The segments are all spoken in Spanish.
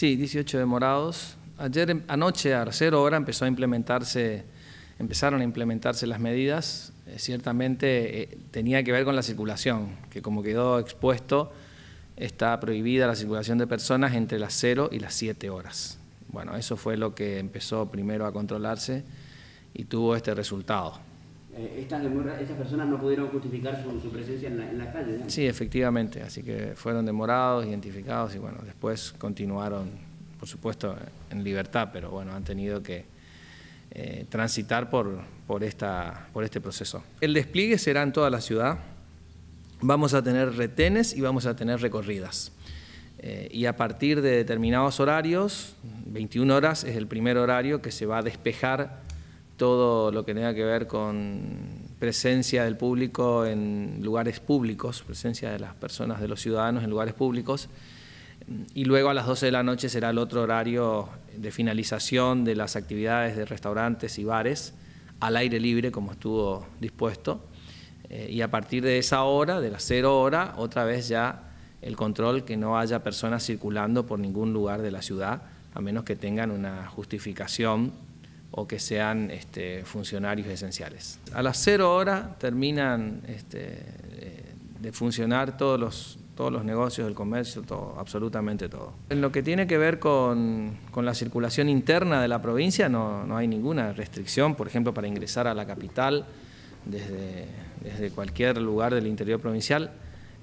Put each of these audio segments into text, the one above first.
Sí, 18 demorados. Ayer, em, anoche, a cero hora, empezó a implementarse, empezaron a implementarse las medidas. Eh, ciertamente eh, tenía que ver con la circulación, que como quedó expuesto, está prohibida la circulación de personas entre las 0 y las 7 horas. Bueno, eso fue lo que empezó primero a controlarse y tuvo este resultado. Eh, estas, personas no pudieron justificar su, presencia en la, calle. Sí, efectivamente, así que fueron demorados, identificados y bueno, después continuaron, por supuesto, en libertad, pero bueno, han tenido que eh, transitar por, por, esta, por este proceso. El despliegue será en toda la ciudad, vamos a tener retenes y vamos a tener recorridas. Eh, y a partir de determinados horarios, 21 horas es el primer horario que se va a despejar todo lo que tenga que ver con presencia del público en lugares públicos, presencia de las personas, de los ciudadanos en lugares públicos. Y luego a las 12 de la noche será el otro horario de finalización de las actividades de restaurantes y bares al aire libre, como estuvo dispuesto. Eh, y a partir de esa hora, de la cero hora, otra vez ya el control que no haya personas circulando por ningún lugar de la ciudad, a menos que tengan una justificación o que sean este, funcionarios esenciales. A las cero horas terminan este, eh, de funcionar todos los, todos los negocios, el comercio, todo, absolutamente todo. En lo que tiene que ver con, la circulación interna de la provincia no, hay ninguna restricción, por ejemplo, para ingresar a la capital desde, desde cualquier lugar del interior provincial.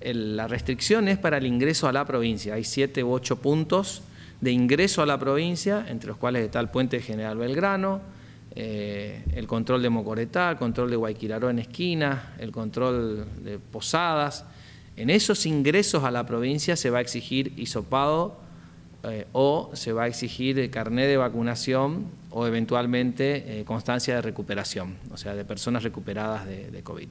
la restricción es para el ingreso a la provincia, hay siete u ocho puntos de ingreso a la provincia, entre los cuales está el puente General Belgrano, eh, el control de Mocoretá, el control de Guayquiraró en esquina, el control de Posadas. En esos ingresos a la provincia se va a exigir hisopado eh, o se va a exigir carnet de vacunación o eventualmente eh, constancia de recuperación, o sea, de personas recuperadas de COVID.